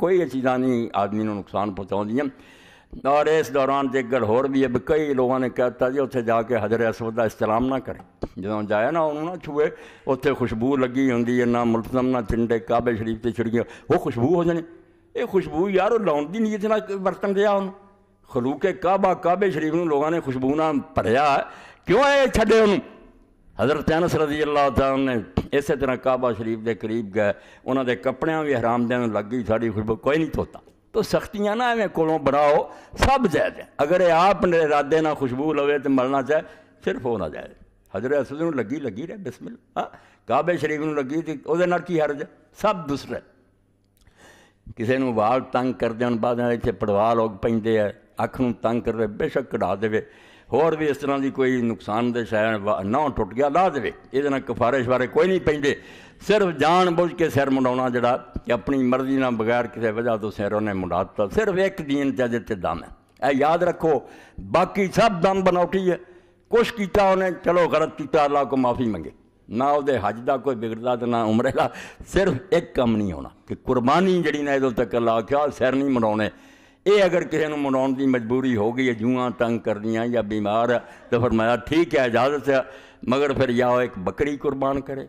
कोई चीज़ा नहीं आदमी को नुकसान पहुँचा और इस दौरान जिकर होर भी है कई लोगों ने कहता जी उ जाके हजर असवद का इस्तेलाम ना करें जो जाया ना उन्होंने छूए उ खुशबू लगी होंगी इन्ना मुलतम ना चिंडे काबे शरीफ से छिड़गी वो खुशबू हो जाने ये खुशबू यार लाने की नीयत ना वरतन दिया उन्होंने खलूके काबा काबे शरीफ में लोगों ने खुशबू ना भरया क्यों है छे उन्होंने हज़रत अनस रजी अल्लाह ने इस तरह काबा शरीफ के करीब गए उन्होंने कपड़िया भी हरामदियां लग गई साड़ी खुशबू कोई नहीं धोता तो सख्तियां ना एवं कोलों बनाओ सब जायज है अगर ये आप इरादे ना खुशबू लवे तो मरना चाहे सिर्फ होना जायज हजरत असद लगी लगी रहे बिस्मिल हाँ काबे शरीफ में लगी तो वो की हर्ज है सब दूसरा किसी ने वाल तंग करते हैं बाद इतने पड़वा लोग पेंदे है अख तंग कर रहे बेशक कढ़ा देवे ਹੋਰ ਵੀ ਇਸ ਤਰ੍ਹਾਂ ਦੀ ਕੋਈ ਨੁਕਸਾਨ ਦੇ ਸ਼ਾਇਨ ਨਾ ਟੁੱਟ ਗਿਆ ਲਾ ਦੇਵੇ ਇਹਦੇ ਨਾਲ ਕਫਾਰੇ ਸ਼ਵਾਰੇ ਕੋਈ ਨਹੀਂ ਪੈਂਦੇ ਸਿਰਫ ਜਾਣ ਬੁੱਝ ਕੇ ਸਿਰ ਮੁੰਡਾਉਣਾ ਜਿਹੜਾ ਕਿ ਆਪਣੀ ਮਰਜ਼ੀ ਨਾਲ ਬਗੈਰ ਕਿਸੇ ਵਜ੍ਹਾ ਤੋਂ ਸਿਰ ਉਹਨੇ ਮੁੰਡਾ ਦਿੱਤਾ ਸਿਰਫ ਇੱਕ ਦੀਨ ਤੇ ਜਿੱਤੇ ਦਮ ਹੈ ਇਹ ਯਾਦ ਰੱਖੋ ਬਾਕੀ ਸਭ ਦਮ ਬਨੌਟੀ ਹੈ ਕੁਛ ਕੀਤਾ ਉਹਨੇ ਚਲੋ ਗਲਤ ਕੀਤਾ ਅੱਲਾ ਕੋ ਮਾਫੀ ਮੰਗੇ ਨਾ ਉਹਦੇ ਹਜ ਦਾ ਕੋਈ ਵਿਗੜਦਾ ਤੇ ਨਾ ਉਮਰੇ ਦਾ ਸਿਰਫ ਇੱਕ ਕੰਮ ਨਹੀਂ ਹੋਣਾ ਕਿ ਕੁਰਬਾਨੀ ਜਿਹੜੀ ਨਾ ਇਹਦੇ ਤੱਕ ਲਾ ਕੇ ਸਿਰ ਨਹੀਂ ਮਨਾਉਣੇ ये अगर किसी ਨੂੰ ਮਨਾਉਣ ਦੀ ਮਜਬੂਰੀ ਹੋ ਗਈ तंग कर ਤੰਗ या बीमार है तो फिर मैं ठीक है इजाजत है मगर फिर या एक बकरी कुर्बान करे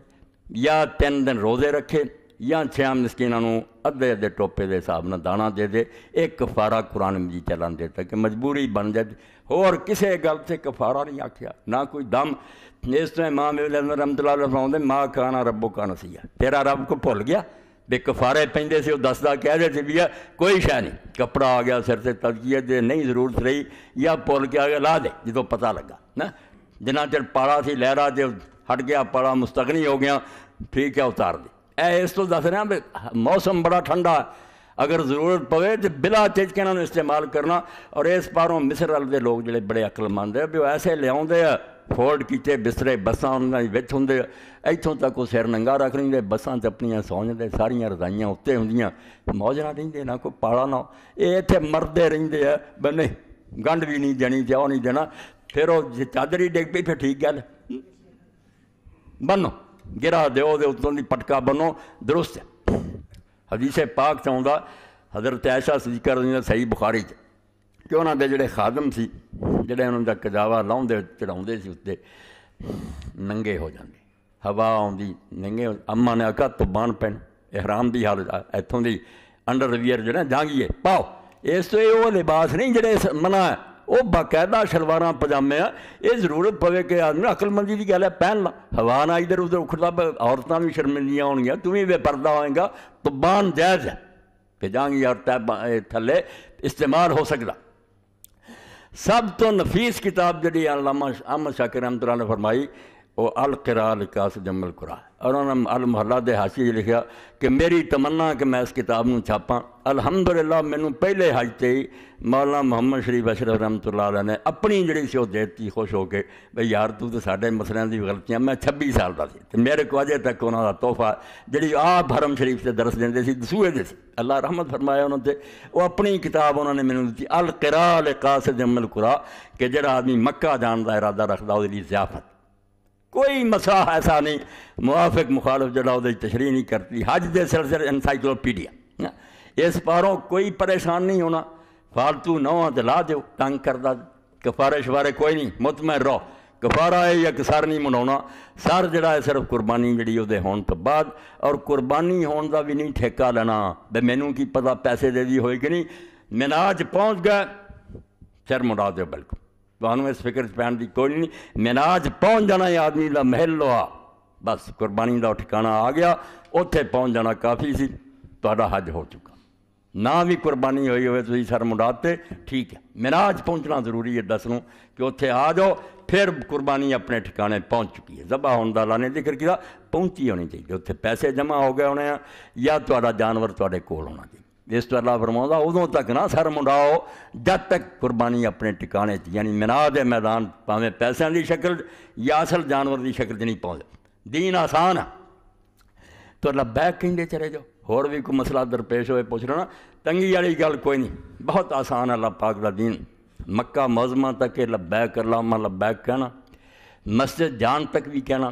या तीन दिन रोज़े रखे या छह मिसकिनों अद्धे अद्धे टोपे के हिसाब न दाना दे दे एक कफारा कुरान मजीद चलान देता कि मजबूरी बन जाए होर किसी गल से कफारा नहीं आख्या ना कोई दम इस तरह माँ मेरे रमदला लफाते माँ खाना रबो का नसीहा तेरा रब को भुल गया ਦੇ ਕਫਾਰੇ ਪੈਂਦੇ ਸੀ ਉਹ ਦੱਸਦਾ ਕਹਿ ਸੀ ਵੀ ਕੋਈ ਸ਼ੈ ਨਹੀਂ ਕਪੜਾ ਆ ਗਿਆ ਸਿਰ ਤੇ ਤਜ਼ਕੀਏ ਦੇ ਨਹੀਂ ਜ਼ਰੂਰਤ ਰਹੀ ਜਾਂ ਪੁੱਲ ਕੇ ਆ ਗਿਆ ਲਾ ਦੇ ਜਦੋਂ ਪਤਾ ਲੱਗਾ ਨਾ ਜਿੰਨਾ ਚਿਰ ਪਾਲਾ ਸੀ ਲਹਿਰਾ ਦੇ ਹਟ ਗਿਆ ਪਾਲਾ ਮੁਸਤਗਨੀ ਹੋ ਗਿਆ ਠੀਕ ਹੈ ਉਤਾਰ ਦੇ ਐ ਇਸ ਤੋਂ ਦੱਸ ਰਿਹਾ ਮੌਸਮ ਬੜਾ ਠੰਡਾ ਅਗਰ ਜ਼ਰੂਰਤ ਪਵੇ ਤੇ ਬਿਲਾ ਝਿਜਕ ਇਹਨਾਂ ਨੂੰ ਇਸਤੇਮਾਲ ਕਰਨਾ ਔਰ ਇਸ ਪਾਰੋਂ ਮਿਸਰ ਵਾਲ ਦੇ ਲੋਕ ਜਿਹੜੇ ਬੜੇ ਅਕਲਮੰਦ ਆ ਵੀ ਉਹ ਐਸੇ ਲਿਆਉਂਦੇ ਆ ਫੋਲਡ ਕੀਤੇ ਬਿਸਤਰੇ ਬਸਾਂ ਉਹਨਾਂ ਦੇ ਵਿੱਚ ਹੁੰਦੇ ਆ ਇੱਥੋਂ ਤੱਕ ਉਹ ਸਿਰ ਨੰਗਾ ਰੱਖ ਲੈਂਦੇ ਬਸਾਂ ਤੇ ਆਪਣੀਆਂ ਸੌਂ ਜਾਂਦੇ ਸਾਰੀਆਂ ਰਜ਼ਾਈਆਂ ਉੱਤੇ ਹੁੰਦੀਆਂ ਮੌਜਣਾ ਨਾਲ ਰਹਿੰਦੇ ਨਾ ਕੋਈ ਪਾਲਾ ਨਾ ਇਹ ਇੱਥੇ ਮਰਦੇ ਰਹਿੰਦੇ ਆ ਬੰਨੇ ਗੰਢ ਵੀ ਨਹੀਂ ਦੇਣੀ ਜਾਂ ਨਹੀਂ ਦੇਣਾ ਫਿਰ ਉਹ ਜੇ ਚਾਦਰੀ ਡਿੱਗ ਪਈ ਫਿਰ ਠੀਕ ਗੱਲ ਬੰਨੋ ਗਿਰਾ ਦਿਓ ਦੇ ਉੱਤੋਂ ਦੀ ਪਟਕਾ ਬੰਨੋ ਦਰੁਸਤ ਹੈ ਹਦੀਸ ਪਾਕ ਚ ਆਉਂਦਾ ਐਸ਼ਾ ਆਇਸ਼ਾ ਜੀ ਦਾ ਸਹੀ ਬੁਖਾਰੀ ਚ ਕਿ ਉਹਨਾਂ ਦੇ ਜਿਹੜੇ ਖਾਦਮ ਸੀ ਜਿਹੜੇ ਉਹਨਾਂ ਦਾ ਕਜਾਵਾ ਲਾਉਂਦੇ ਚੜਾਉਂਦੇ ਸੀ ਉੱਤੇ ਨੰਗੇ ਹੋ ਜਾਂਦੇ ਹਵਾ ਆਉਂਦੀ ਨੰਗੇ ਅੰਮਾ ਨੇ ਅਕਾ ਤੁਬਾਨ ਪੈਣ ਇਹਰਾਮ ਦੀ ਹਾਲਤ ਇੱਥੋਂ ਦੀ ਅੰਡਰ ਰਿਵਰ ਜਿਹੜਾ ਜਾਂਗੀਏ ਪਾਓ ਇਸ ਤੋਂ ਇਹ ਉਹ ਲਿਬਾਸ ਨਹੀਂ ਜਿਹੜੇ ਮਨਾ ਉਹ ਬਕਾਇਦਾ ਸ਼ਲਵਾਰਾਂ ਪਜਾਮੇ ਆ ਇਹ ਜ਼ਰੂਰਤ ਪਵੇ ਕਿ ਆਦਮੀ ਅਕਲਮੰਦੀ ਦੀ ਗੱਲ ਹੈ ਪਹਿਨ ਲਾ ਹਵਾ ਨਾ ਇਧਰ ਉਧਰ ਉਖੜਦਾ ਔਰਤਾਂ ਵੀ ਸ਼ਰਮਿੰਦੀਆਂ ਹੋਣਗੀਆਂ ਤੂੰ ਵੀ ਬੇਪਰਦਾ ਹੋਏਗਾ ਤਬਾਨ ਜਾਇਜ਼ ਹੈ ਭੇਜਾਂਗੀ ਔਰਤਾਂ ਥੱਲੇ ਇਸਤੇਮਾਲ ਹੋ ਸਕਦਾ सब तो नफीस किताब जी अलामा अहमद शाकिर अहमद ने फरमाई वो अल किरा लिकास जमल कुरा और उन्होंने अल मोहला दे हाशी लिखा कि मेरी तमन्ना कि मैं इस किताब में छापा अलहमदुल्ला मैनू पहले हज से ही मौला मुहम्मद शरीफ अशरफ रहमत ने अपनी जी से देती खुश हो के बई यार तू तो साढ़े मसलों की गलतियाँ मैं छब्बी साल का सी मेरे को अजे तक उन्होंने तोहफा जी आप हरम शरीफ से दरस देंगे दसूए दे अल्लाह रहमत फरमाया उन्होंने वो अपनी किताब उन्होंने मैंने दी अल किरा लिकास जमल कुरा कि जड़ा आदमी मक्का जाने का इरादा रखता वो जियाफत कोई मसला ऐसा नहीं मुआफिक मुखालफ जरा तशरी नहीं करती हज दे सिलसिल इंसाइक्लोपीडिया इस पारों कोई परेशान नहीं होना फालतू नवा तो ला दो तंग करता कफारे शफारे कोई नहीं मुतमैन रहो कफारा है या सर नहीं मना सर जरा सिर्फ कुरबानी जी होने तो बाद और कुरबानी होने का भी नहीं ठेका लेना बे मैनू की पता पैसे दे दी हो नहीं मिनाज पहुँच गए सिर मुड़ा दो बिल्कुल ਤੁਹਾਨੂੰ ਇਸ ਫਿਕਰ 'ਚ ਪੈਣ ਦੀ ਕੋਈ ਨਹੀਂ ਮਿਨਾਜ ਪਹੁੰਚ ਜਾਣਾ ਹੈ ਆਦਮੀ ਦਾ ਮਹਿਲ ਲੋਆ ਬਸ ਕੁਰਬਾਨੀ ਦਾ ਠਿਕਾਣਾ ਆ ਗਿਆ ਉੱਥੇ ਪਹੁੰਚ ਜਾਣਾ ਕਾਫੀ ਸੀ ਤੁਹਾਡਾ ਹੱਜ ਹੋ ਚੁੱਕਾ ਨਾ ਵੀ ਕੁਰਬਾਨੀ ਹੋਈ ਹੋਵੇ ਤੁਸੀਂ ਸਰ ਮੁਰਾਦ ਠੀਕ ਹੈ ਮਿਰਾਜ ਪਹੁੰਚਣਾ ਜ਼ਰੂਰੀ ਹੈ ਦੱਸ ਨੂੰ ਕਿ ਉੱਥੇ ਆ ਜਾਓ ਫਿਰ ਕੁਰਬਾਨੀ ਆਪਣੇ ਠਿਕਾਣੇ ਪਹੁੰਚ ਚੁੱਕੀ ਹੈ ਜ਼ਬਾ ਹੋਣ ਦਾ ਲਾਨੇ ਜ਼ਿਕਰ ਕੀਤਾ ਪਹੁੰਚੀ ਹੋਣੀ ਚਾਹੀਦੀ ਉੱਥੇ ਪੈਸੇ ਜਮ੍ਹਾਂ ਹੋ ਗਏ ਹੋਣੇ ਆ ਜਾਂ ਤੁਹਾਡਾ ਜਾਨਵਰ ਤੁਹਾਡੇ ਕੋਲ ਹੋਣਾ ਚਾਹੀਦਾ इस तो अला फरमा उदों तक ना सर मुंडाओ जब तक कुरबानी अपने टिकाने यानी मिनाह के मैदान भावें पैसों की शक्ल या असल जानवर की शक्ल नहीं पाते दीन आसान है तो बैक केंद्र चले जाओ होर भी कोई मसला दरपेश हो पुछ लेना तंगी वाली गल कोई नहीं बहुत आसान है अला पाक का दीन मक्का मौजमा तक लबैक अलामा लबैक कहना मस्जिद जान तक भी कहना